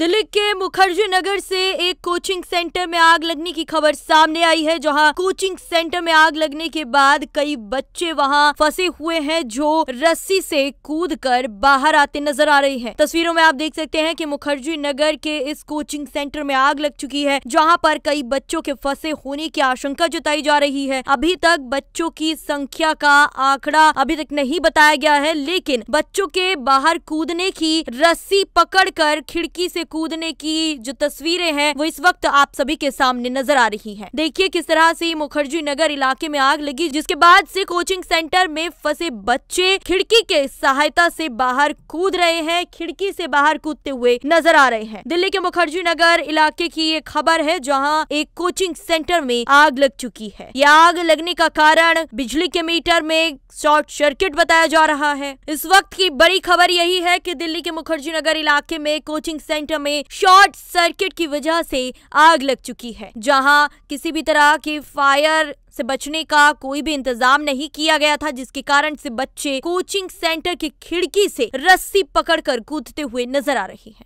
दिल्ली के मुखर्जी नगर से एक कोचिंग सेंटर में आग लगने की खबर सामने आई है जहां कोचिंग सेंटर में आग लगने के बाद कई बच्चे वहां फंसे हुए हैं जो रस्सी से कूदकर बाहर आते नजर आ रही हैं। तस्वीरों में आप देख सकते हैं कि मुखर्जी नगर के इस कोचिंग सेंटर में आग लग चुकी है जहां पर कई बच्चों के फंसे होने की आशंका जताई जा रही है अभी तक बच्चों की संख्या का आंकड़ा अभी तक नहीं बताया गया है लेकिन बच्चों के बाहर कूदने की रस्सी पकड़ खिड़की से से कूदने की जो तस्वीरें हैं वो इस वक्त आप सभी के सामने नजर आ रही है देखिए किस तरह से मुखर्जी नगर इलाके में आग लगी जिसके बाद से कोचिंग सेंटर में फंसे बच्चे खिड़की के सहायता से बाहर कूद रहे हैं खिड़की से बाहर कूदते हुए नजर आ रहे हैं दिल्ली के मुखर्जी नगर इलाके की ये खबर है जहाँ एक कोचिंग सेंटर में आग लग चुकी है ये आग लगने का कारण बिजली के मीटर में शॉर्ट सर्किट बताया जा रहा है इस वक्त की बड़ी खबर यही है की दिल्ली के मुखर्जी नगर इलाके में कोचिंग सेंटर किलोमीटर में शॉर्ट सर्किट की वजह से आग लग चुकी है जहां किसी भी तरह के फायर से बचने का कोई भी इंतजाम नहीं किया गया था जिसके कारण से बच्चे कोचिंग सेंटर की खिड़की से रस्सी पकड़कर कूदते हुए नजर आ रहे हैं